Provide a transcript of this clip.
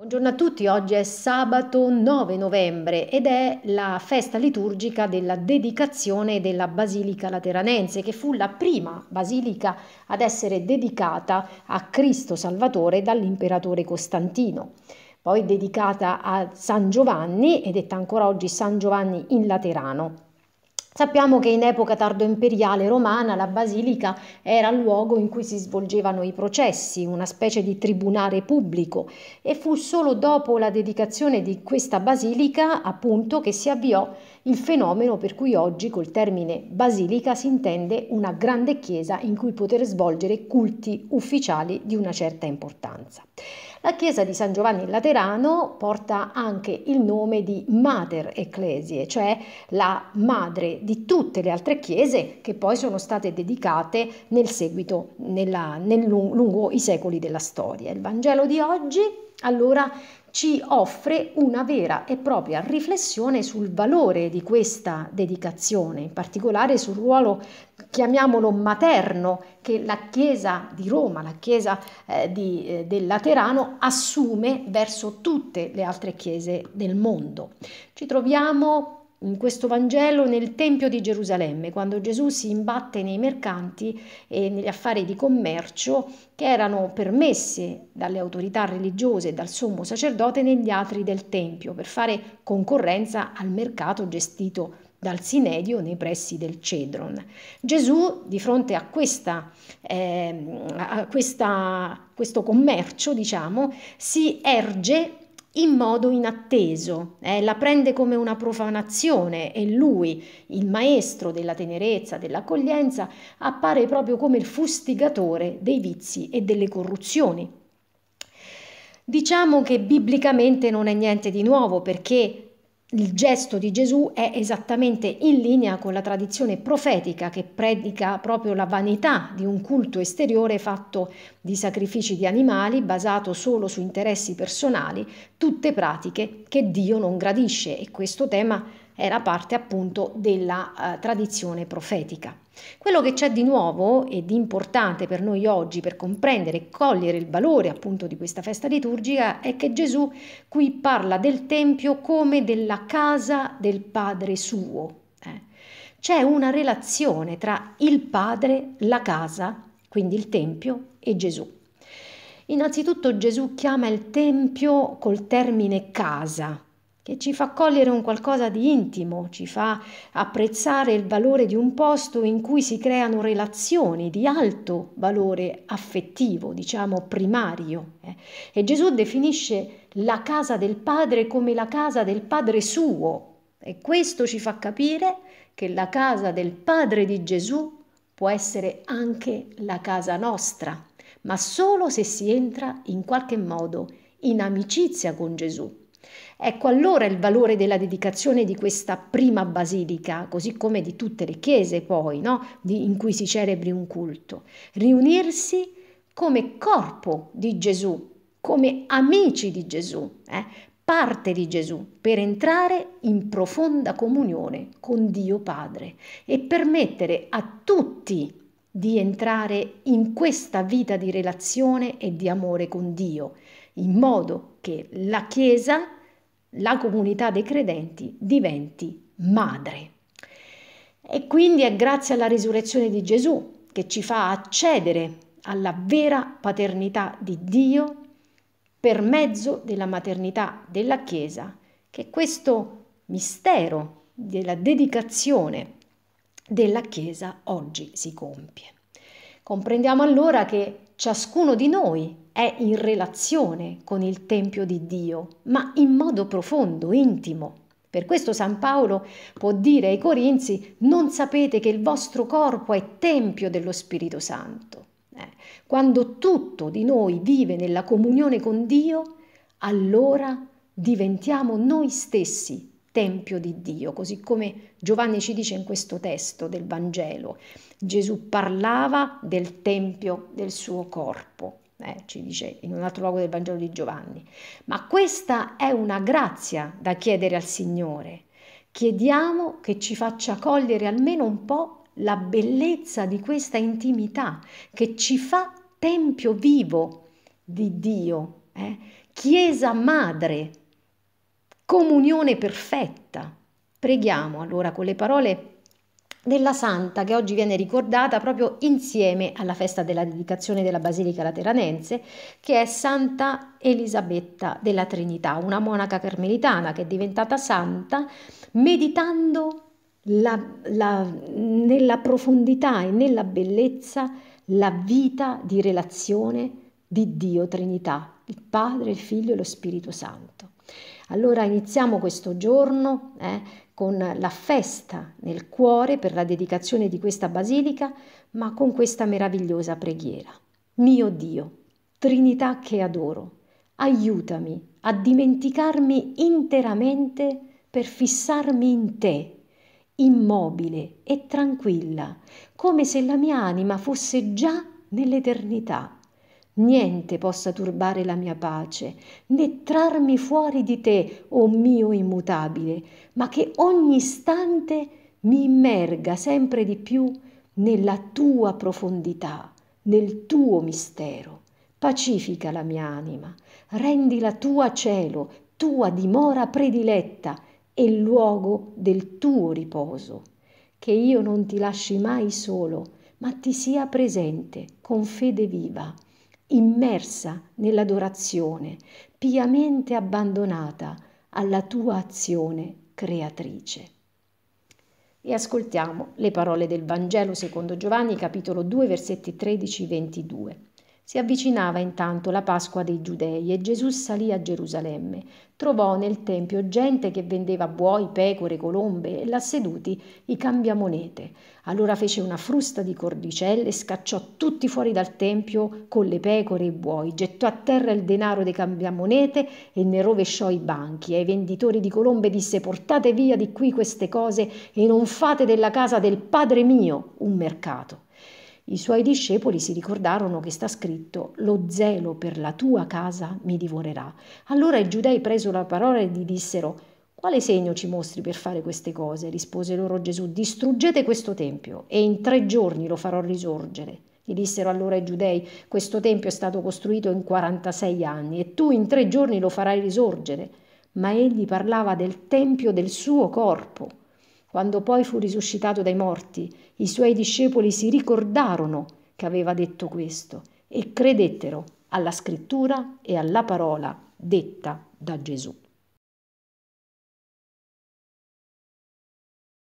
Buongiorno a tutti, oggi è sabato 9 novembre ed è la festa liturgica della dedicazione della Basilica Lateranense, che fu la prima basilica ad essere dedicata a Cristo Salvatore dall'imperatore Costantino. Poi dedicata a San Giovanni ed detta ancora oggi San Giovanni in Laterano. Sappiamo che in epoca tardo-imperiale romana la basilica era il luogo in cui si svolgevano i processi, una specie di tribunale pubblico, e fu solo dopo la dedicazione di questa basilica, appunto, che si avviò il fenomeno per cui oggi col termine basilica si intende una grande chiesa in cui poter svolgere culti ufficiali di una certa importanza. La chiesa di San Giovanni in Laterano porta anche il nome di Mater Ecclesie, cioè la madre di tutte le altre chiese che poi sono state dedicate nel seguito, nella, nel lungo i secoli della storia. Il Vangelo di oggi allora ci offre una vera e propria riflessione sul valore di questa dedicazione, in particolare sul ruolo, chiamiamolo materno, che la Chiesa di Roma, la Chiesa eh, di, eh, del Laterano assume verso tutte le altre chiese del mondo. Ci troviamo in questo Vangelo nel Tempio di Gerusalemme, quando Gesù si imbatte nei mercanti e negli affari di commercio che erano permessi dalle autorità religiose e dal sommo sacerdote negli atri del Tempio per fare concorrenza al mercato gestito dal Sinedio nei pressi del Cedron. Gesù, di fronte a, questa, eh, a questa, questo commercio, diciamo, si erge in modo inatteso, eh, la prende come una profanazione e lui, il maestro della tenerezza, dell'accoglienza, appare proprio come il fustigatore dei vizi e delle corruzioni. Diciamo che biblicamente non è niente di nuovo perché il gesto di Gesù è esattamente in linea con la tradizione profetica che predica proprio la vanità di un culto esteriore fatto di sacrifici di animali basato solo su interessi personali, tutte pratiche che Dio non gradisce e questo tema era parte appunto della eh, tradizione profetica. Quello che c'è di nuovo e di importante per noi oggi per comprendere e cogliere il valore appunto di questa festa liturgica è che Gesù qui parla del Tempio come della casa del Padre suo. Eh. C'è una relazione tra il Padre, la casa, quindi il Tempio, e Gesù. Innanzitutto Gesù chiama il Tempio col termine casa, che ci fa cogliere un qualcosa di intimo, ci fa apprezzare il valore di un posto in cui si creano relazioni di alto valore affettivo, diciamo primario. Eh. E Gesù definisce la casa del Padre come la casa del Padre suo. E questo ci fa capire che la casa del Padre di Gesù può essere anche la casa nostra, ma solo se si entra in qualche modo in amicizia con Gesù. Ecco allora il valore della dedicazione di questa prima basilica, così come di tutte le chiese poi, no? di, in cui si celebri un culto. Riunirsi come corpo di Gesù, come amici di Gesù, eh? parte di Gesù, per entrare in profonda comunione con Dio Padre e permettere a tutti di entrare in questa vita di relazione e di amore con Dio in modo che la Chiesa, la comunità dei credenti, diventi madre. E quindi è grazie alla risurrezione di Gesù che ci fa accedere alla vera paternità di Dio per mezzo della maternità della Chiesa, che questo mistero della dedicazione della Chiesa oggi si compie. Comprendiamo allora che ciascuno di noi è in relazione con il Tempio di Dio, ma in modo profondo, intimo. Per questo San Paolo può dire ai Corinzi, non sapete che il vostro corpo è Tempio dello Spirito Santo. Eh, quando tutto di noi vive nella comunione con Dio, allora diventiamo noi stessi tempio di Dio, così come Giovanni ci dice in questo testo del Vangelo. Gesù parlava del tempio del suo corpo, eh, ci dice in un altro luogo del Vangelo di Giovanni. Ma questa è una grazia da chiedere al Signore. Chiediamo che ci faccia cogliere almeno un po' la bellezza di questa intimità che ci fa tempio vivo di Dio, eh? chiesa madre comunione perfetta. Preghiamo allora con le parole della Santa che oggi viene ricordata proprio insieme alla festa della dedicazione della Basilica Lateranense, che è Santa Elisabetta della Trinità, una monaca carmelitana che è diventata santa meditando la, la, nella profondità e nella bellezza la vita di relazione di Dio Trinità, il Padre, il Figlio e lo Spirito Santo. Allora iniziamo questo giorno eh, con la festa nel cuore per la dedicazione di questa basilica, ma con questa meravigliosa preghiera. Mio Dio, Trinità che adoro, aiutami a dimenticarmi interamente per fissarmi in te, immobile e tranquilla, come se la mia anima fosse già nell'eternità niente possa turbare la mia pace, né trarmi fuori di te, o oh mio immutabile, ma che ogni istante mi immerga sempre di più nella tua profondità, nel tuo mistero. Pacifica la mia anima, rendila tua cielo, tua dimora prediletta e luogo del tuo riposo. Che io non ti lasci mai solo, ma ti sia presente con fede viva immersa nell'adorazione, piamente abbandonata alla tua azione creatrice. E ascoltiamo le parole del Vangelo secondo Giovanni capitolo 2 versetti 13-22. Si avvicinava intanto la Pasqua dei Giudei e Gesù salì a Gerusalemme. Trovò nel Tempio gente che vendeva buoi, pecore, colombe e là seduti i cambiamonete. Allora fece una frusta di cordicelle, scacciò tutti fuori dal Tempio con le pecore e i buoi, gettò a terra il denaro dei cambiamonete e ne rovesciò i banchi. Ai venditori di colombe disse portate via di qui queste cose e non fate della casa del Padre mio un mercato. I suoi discepoli si ricordarono che sta scritto Lo zelo per la tua casa mi divorerà. Allora i giudei presero la parola e gli dissero Quale segno ci mostri per fare queste cose? rispose loro Gesù Distruggete questo tempio e in tre giorni lo farò risorgere. Gli dissero allora i giudei, questo tempio è stato costruito in 46 anni e tu in tre giorni lo farai risorgere. Ma egli parlava del tempio del suo corpo. Quando poi fu risuscitato dai morti, i suoi discepoli si ricordarono che aveva detto questo e credettero alla scrittura e alla parola detta da Gesù.